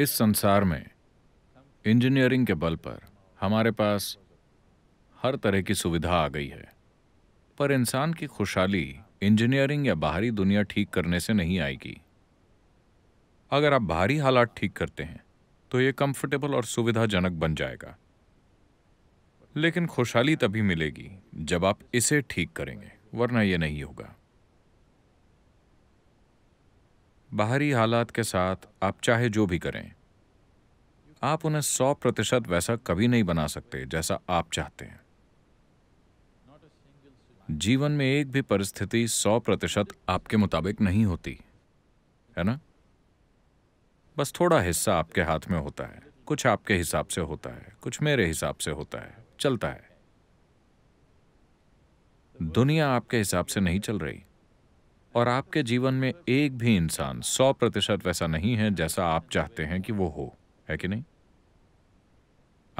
इस संसार में इंजीनियरिंग के बल पर हमारे पास हर तरह की सुविधा आ गई है पर इंसान की खुशहाली इंजीनियरिंग या बाहरी दुनिया ठीक करने से नहीं आएगी अगर आप बाहरी हालात ठीक करते हैं तो ये कंफर्टेबल और सुविधाजनक बन जाएगा लेकिन खुशहाली तभी मिलेगी जब आप इसे ठीक करेंगे वरना ये नहीं होगा बाहरी हालात के साथ आप चाहे जो भी करें आप उन्हें सौ प्रतिशत वैसा कभी नहीं बना सकते जैसा आप चाहते हैं जीवन में एक भी परिस्थिति सौ प्रतिशत आपके मुताबिक नहीं होती है ना बस थोड़ा हिस्सा आपके हाथ में होता है कुछ आपके हिसाब से होता है कुछ मेरे हिसाब से होता है चलता है दुनिया आपके हिसाब से नहीं चल रही और आपके जीवन में एक भी इंसान सौ प्रतिशत वैसा नहीं है जैसा आप चाहते हैं कि वो हो है कि नहीं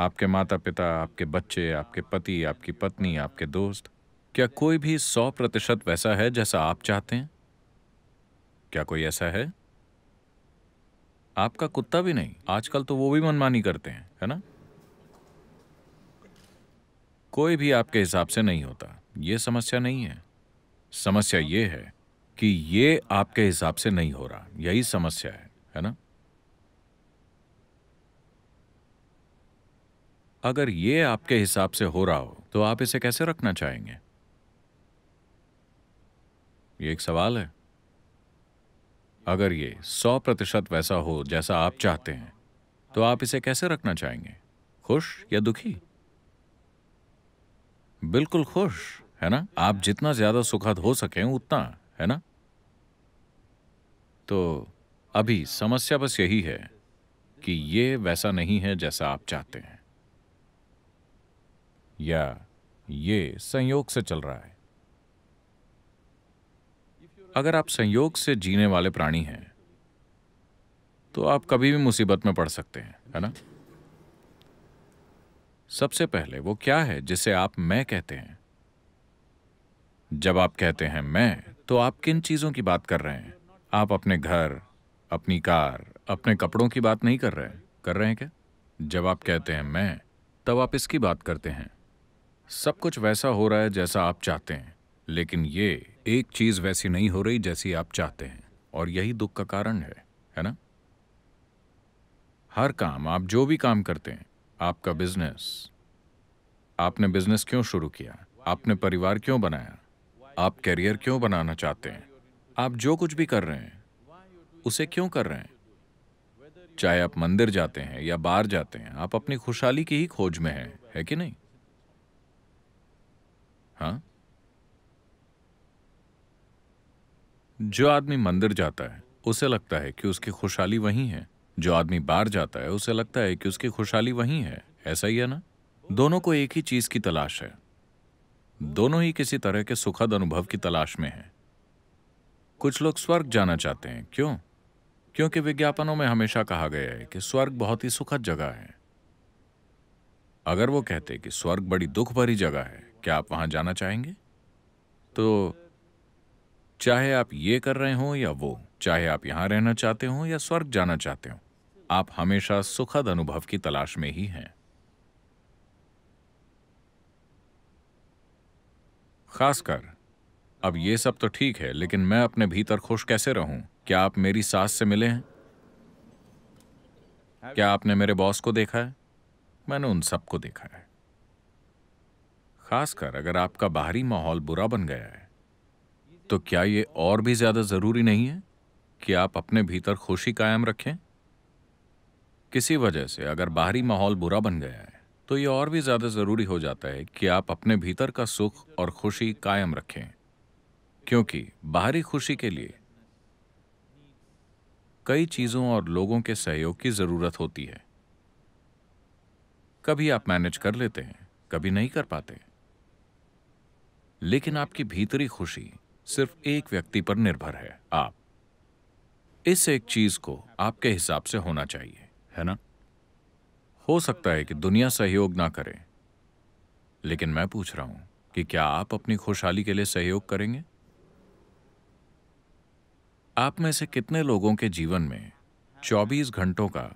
आपके माता पिता आपके बच्चे आपके पति आपकी पत्नी आपके दोस्त क्या कोई भी सौ प्रतिशत वैसा है जैसा आप चाहते हैं क्या कोई ऐसा है आपका कुत्ता भी नहीं आजकल तो वो भी मनमानी करते हैं है ना कोई भी आपके हिसाब से नहीं होता ये समस्या नहीं है समस्या ये है कि ये आपके हिसाब से नहीं हो रहा यही समस्या है है ना अगर ये आपके हिसाब से हो रहा हो तो आप इसे कैसे रखना चाहेंगे ये एक सवाल है अगर ये सौ प्रतिशत वैसा हो जैसा आप चाहते हैं तो आप इसे कैसे रखना चाहेंगे खुश या दुखी बिल्कुल खुश है ना आप जितना ज्यादा सुखद हो सकें उतना है ना तो अभी समस्या बस यही है कि ये वैसा नहीं है जैसा आप चाहते हैं या ये संयोग से चल रहा है अगर आप संयोग से जीने वाले प्राणी हैं तो आप कभी भी मुसीबत में पड़ सकते हैं है ना सबसे पहले वो क्या है जिसे आप मैं कहते हैं जब आप कहते हैं मैं तो आप किन चीज़ों की बात कर रहे हैं आप अपने घर अपनी कार अपने कपड़ों की बात नहीं कर रहे कर रहे हैं क्या जब आप कहते हैं मैं तब आप इसकी बात करते हैं सब कुछ वैसा हो रहा है जैसा आप चाहते हैं लेकिन ये एक चीज़ वैसी नहीं हो रही जैसी आप चाहते हैं और यही दुख का कारण है है ना हर काम आप जो भी काम करते हैं आपका बिजनेस आपने बिजनेस क्यों शुरू किया आपने परिवार क्यों बनाया आप करियर क्यों बनाना चाहते हैं आप जो कुछ भी कर रहे हैं उसे क्यों कर रहे हैं चाहे आप मंदिर जाते हैं या बाहर जाते हैं आप अपनी खुशहाली की ही खोज में हैं है कि नहीं हाँ जो आदमी मंदिर जाता है उसे लगता है कि उसकी खुशहाली वहीं है जो आदमी बाहर जाता है उसे लगता है कि उसकी खुशहाली वहीं है ऐसा ही है ना दोनों को एक ही चीज की तलाश है दोनों ही किसी तरह के सुखद अनुभव की तलाश में हैं। कुछ लोग स्वर्ग जाना चाहते हैं क्यों क्योंकि विज्ञापनों में हमेशा कहा गया है कि स्वर्ग बहुत ही सुखद जगह है अगर वो कहते कि स्वर्ग बड़ी दुख भरी जगह है क्या आप वहां जाना चाहेंगे तो चाहे आप ये कर रहे हो या वो चाहे आप यहां रहना चाहते हो या स्वर्ग जाना चाहते हो आप हमेशा सुखद अनुभव की तलाश में ही हैं खासकर अब ये सब तो ठीक है लेकिन मैं अपने भीतर खुश कैसे रहूं क्या आप मेरी सास से मिले हैं क्या आपने मेरे बॉस को देखा है मैंने उन सबको देखा है खासकर अगर आपका बाहरी माहौल बुरा बन गया है तो क्या ये और भी ज्यादा जरूरी नहीं है कि आप अपने भीतर खुशी कायम रखें किसी वजह से अगर बाहरी माहौल बुरा बन गया है तो ये और भी ज़्यादा ज़रूरी हो जाता है कि आप अपने भीतर का सुख और खुशी कायम रखें क्योंकि बाहरी खुशी के लिए कई चीज़ों और लोगों के सहयोग की ज़रूरत होती है कभी आप मैनेज कर लेते हैं कभी नहीं कर पाते लेकिन आपकी भीतरी खुशी सिर्फ एक व्यक्ति पर निर्भर है आप इस एक चीज को आपके हिसाब से होना चाहिए है ना हो सकता है कि दुनिया सहयोग ना करे लेकिन मैं पूछ रहा हूं कि क्या आप अपनी खुशहाली के लिए सहयोग करेंगे आप में से कितने लोगों के जीवन में 24 घंटों का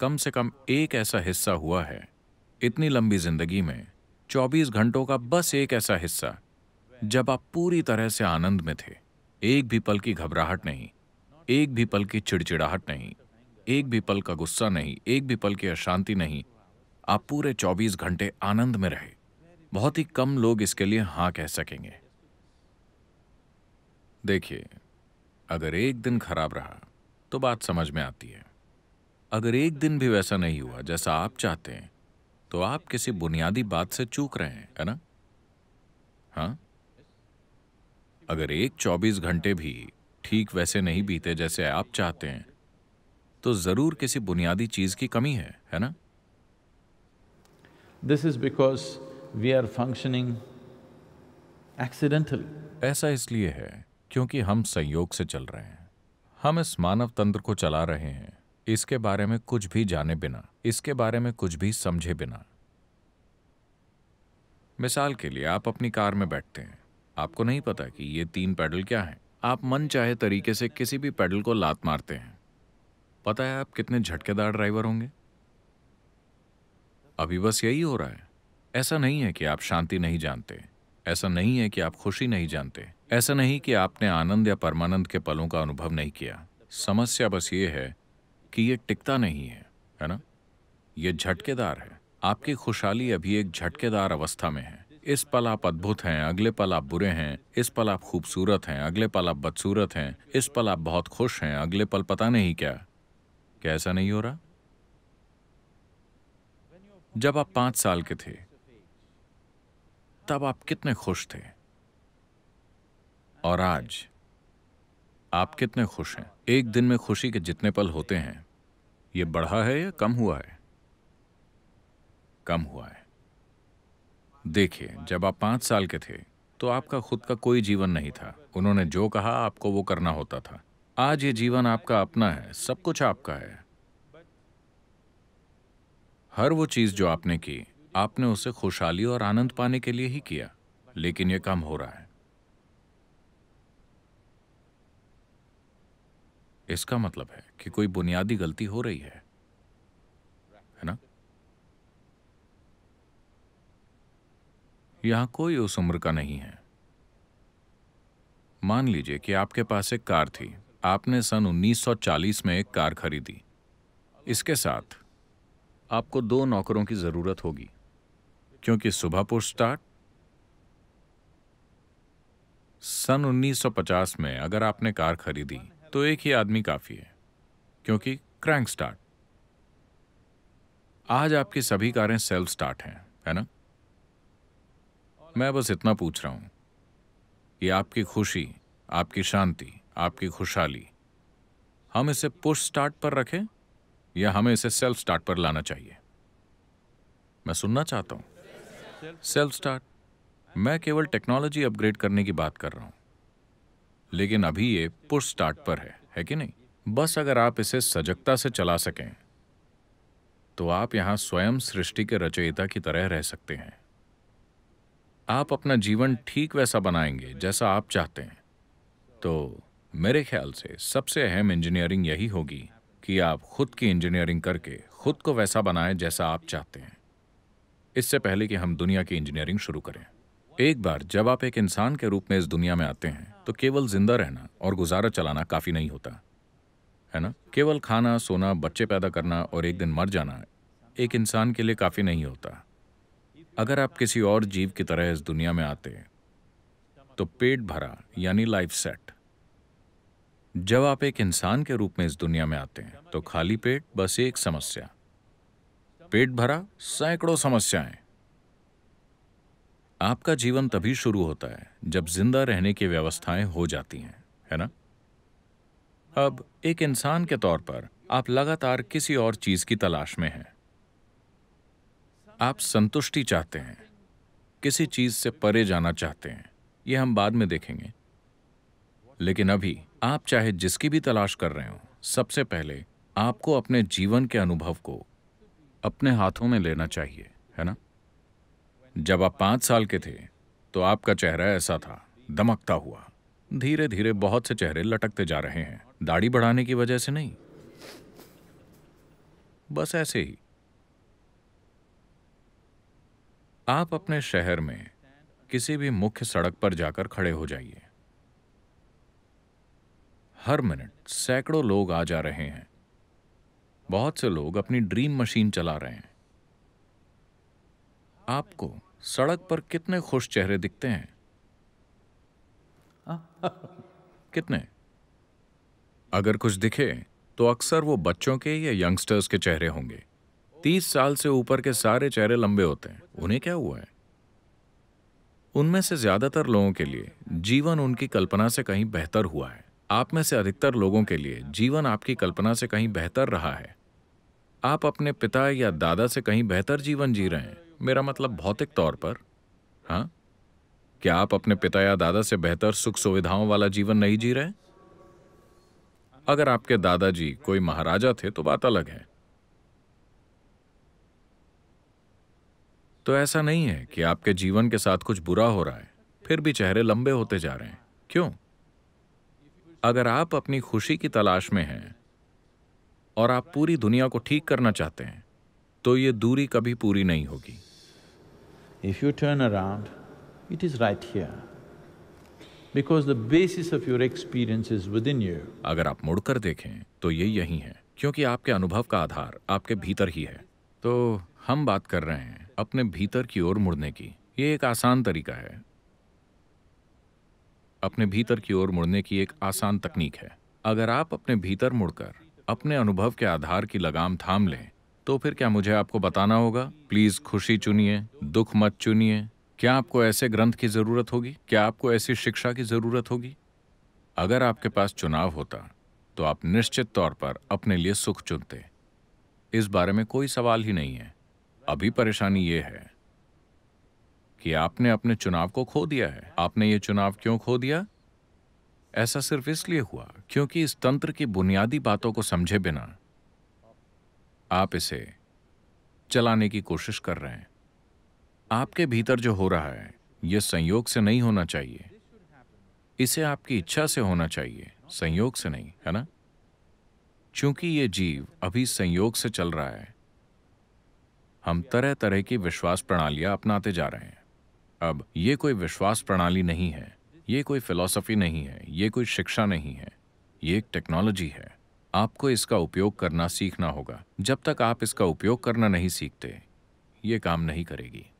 कम से कम एक ऐसा हिस्सा हुआ है इतनी लंबी जिंदगी में 24 घंटों का बस एक ऐसा हिस्सा जब आप पूरी तरह से आनंद में थे एक भी पल की घबराहट नहीं एक भी पल की चिड़चिड़ाहट नहीं एक भी पल का गुस्सा नहीं एक भी पल की अशांति नहीं आप पूरे 24 घंटे आनंद में रहे बहुत ही कम लोग इसके लिए हां कह सकेंगे देखिए अगर एक दिन खराब रहा तो बात समझ में आती है अगर एक दिन भी वैसा नहीं हुआ जैसा आप चाहते हैं तो आप किसी बुनियादी बात से चूक रहे हैं है ना हाँ अगर एक 24 घंटे भी ठीक वैसे नहीं बीते जैसे आप चाहते हैं तो ज़रूर किसी बुनियादी चीज़ की कमी है है ना this is because we are functioning accidental ऐसा इसलिए है क्योंकि हम संयोग से चल रहे हैं हम इस मानव तंत्र को चला रहे हैं इसके बारे में कुछ भी जाने बिना इसके बारे में कुछ भी समझे बिना मिसाल के लिए आप अपनी कार में बैठते हैं आपको नहीं पता कि ये तीन पैडल क्या हैं आप मन चाहे तरीके से किसी भी पैडल को लात मारते हैं पता है आप कितने झटकेदार ड्राइवर होंगे अभी बस यही हो रहा है ऐसा नहीं है कि आप शांति नहीं जानते ऐसा नहीं है कि आप खुशी नहीं जानते ऐसा नहीं कि आपने आनंद या परमानंद के पलों का अनुभव नहीं किया समस्या बस ये है कि ये टिकता नहीं है है ना ये झटकेदार है आपकी खुशहाली अभी एक झटकेदार अवस्था में है इस पल आप अद्भुत हैं अगले पल आप बुरे हैं इस पल आप खूबसूरत हैं अगले पल आप बदसूरत हैं इस पल आप बहुत खुश हैं अगले पल पता नहीं क्या कैसा नहीं हो रहा जब आप पांच साल के थे तब आप कितने खुश थे और आज आप कितने खुश हैं एक दिन में खुशी के जितने पल होते हैं यह बढ़ा है या कम हुआ है कम हुआ है देखिए जब आप पांच साल के थे तो आपका खुद का कोई जीवन नहीं था उन्होंने जो कहा आपको वो करना होता था आज ये जीवन आपका अपना है सब कुछ आपका है हर वो चीज जो आपने की आपने उसे खुशहाली और आनंद पाने के लिए ही किया लेकिन यह कम हो रहा है इसका मतलब है कि कोई बुनियादी गलती हो रही है है ना यहां कोई उस उम्र का नहीं है मान लीजिए कि आपके पास एक कार थी आपने सन 1940 में एक कार खरीदी इसके साथ आपको दो नौकरों की ज़रूरत होगी क्योंकि सुबहपुर स्टार्ट सन 1950 में अगर आपने कार खरीदी तो एक ही आदमी काफ़ी है क्योंकि क्रैंक स्टार्ट आज आपकी सभी कारें सेल्फ स्टार्ट हैं है ना मैं बस इतना पूछ रहा हूं कि आपकी खुशी आपकी शांति आपकी खुशहाली हम इसे पुश स्टार्ट पर रखें या हमें इसे सेल्फ स्टार्ट पर लाना चाहिए मैं सुनना चाहता हूं सेल्फ स्टार्ट मैं केवल टेक्नोलॉजी अपग्रेड करने की बात कर रहा हूं लेकिन अभी ये पुश स्टार्ट पर है है कि नहीं बस अगर आप इसे सजगता से चला सकें तो आप यहां स्वयं सृष्टि के रचयिता की तरह रह सकते हैं आप अपना जीवन ठीक वैसा बनाएंगे जैसा आप चाहते हैं तो मेरे ख्याल से सबसे अहम इंजीनियरिंग यही होगी कि आप खुद की इंजीनियरिंग करके खुद को वैसा बनाएं जैसा आप चाहते हैं इससे पहले कि हम दुनिया की इंजीनियरिंग शुरू करें एक बार जब आप एक इंसान के रूप में इस दुनिया में आते हैं तो केवल जिंदा रहना और गुजारा चलाना काफ़ी नहीं होता है ना केवल खाना सोना बच्चे पैदा करना और एक दिन मर जाना एक इंसान के लिए काफ़ी नहीं होता अगर आप किसी और जीव की तरह इस दुनिया में आते तो पेट भरा यानी लाइफ सेट जब आप एक इंसान के रूप में इस दुनिया में आते हैं तो खाली पेट बस एक समस्या पेट भरा सैकड़ों समस्याएं आपका जीवन तभी शुरू होता है जब जिंदा रहने की व्यवस्थाएं हो जाती हैं है ना अब एक इंसान के तौर पर आप लगातार किसी और चीज की तलाश में हैं आप संतुष्टि चाहते हैं किसी चीज से परे जाना चाहते हैं यह हम बाद में देखेंगे लेकिन अभी आप चाहे जिसकी भी तलाश कर रहे हो सबसे पहले आपको अपने जीवन के अनुभव को अपने हाथों में लेना चाहिए है ना जब आप पांच साल के थे तो आपका चेहरा ऐसा था दमकता हुआ धीरे धीरे बहुत से चेहरे लटकते जा रहे हैं दाढ़ी बढ़ाने की वजह से नहीं बस ऐसे ही आप अपने शहर में किसी भी मुख्य सड़क पर जाकर खड़े हो जाइए हर मिनट सैकड़ों लोग आ जा रहे हैं बहुत से लोग अपनी ड्रीम मशीन चला रहे हैं आपको सड़क पर कितने खुश चेहरे दिखते हैं कितने अगर कुछ दिखे तो अक्सर वो बच्चों के या यंगस्टर्स के चेहरे होंगे तीस साल से ऊपर के सारे चेहरे लंबे होते हैं उन्हें क्या हुआ है उनमें से ज्यादातर लोगों के लिए जीवन उनकी कल्पना से कहीं बेहतर हुआ है आप में से अधिकतर लोगों के लिए जीवन आपकी कल्पना से कहीं बेहतर रहा है आप अपने पिता या दादा से कहीं बेहतर जीवन जी रहे हैं मेरा मतलब भौतिक तौर पर हाँ क्या आप अपने पिता या दादा से बेहतर सुख सुविधाओं वाला जीवन नहीं जी रहे अगर आपके दादाजी कोई महाराजा थे तो बात अलग है तो ऐसा नहीं है कि आपके जीवन के साथ कुछ बुरा हो रहा है फिर भी चेहरे लंबे होते जा रहे हैं क्यों अगर आप अपनी खुशी की तलाश में हैं और आप पूरी दुनिया को ठीक करना चाहते हैं तो ये दूरी कभी पूरी नहीं होगी if you turn around it is right here because the basis of your experience is within you अगर आप मुड़कर देखें तो ये यही है क्योंकि आपके अनुभव का आधार आपके भीतर ही है तो हम बात कर रहे हैं अपने भीतर की ओर मुड़ने की ये एक आसान तरीका है अपने भीतर की ओर मुड़ने की एक आसान तकनीक है अगर आप अपने भीतर मुड़कर अपने अनुभव के आधार की लगाम थाम लें तो फिर क्या मुझे आपको बताना होगा प्लीज खुशी चुनिए दुख मत चुनिए क्या आपको ऐसे ग्रंथ की जरूरत होगी क्या आपको ऐसी शिक्षा की जरूरत होगी अगर आपके पास चुनाव होता तो आप निश्चित तौर पर अपने लिए सुख चुनते इस बारे में कोई सवाल ही नहीं है अभी परेशानी यह है कि आपने अपने चुनाव को खो दिया है आपने ये चुनाव क्यों खो दिया ऐसा सिर्फ इसलिए हुआ क्योंकि इस तंत्र की बुनियादी बातों को समझे बिना आप इसे चलाने की कोशिश कर रहे हैं आपके भीतर जो हो रहा है यह संयोग से नहीं होना चाहिए इसे आपकी इच्छा से होना चाहिए संयोग से नहीं है ना क्योंकि ये जीव अभी संयोग से चल रहा है हम तरह तरह की विश्वास प्रणालियां अपनाते जा रहे हैं अब ये कोई विश्वास प्रणाली नहीं है ये कोई फिलॉसफी नहीं है ये कोई शिक्षा नहीं है ये एक टेक्नोलॉजी है आपको इसका उपयोग करना सीखना होगा जब तक आप इसका उपयोग करना नहीं सीखते ये काम नहीं करेगी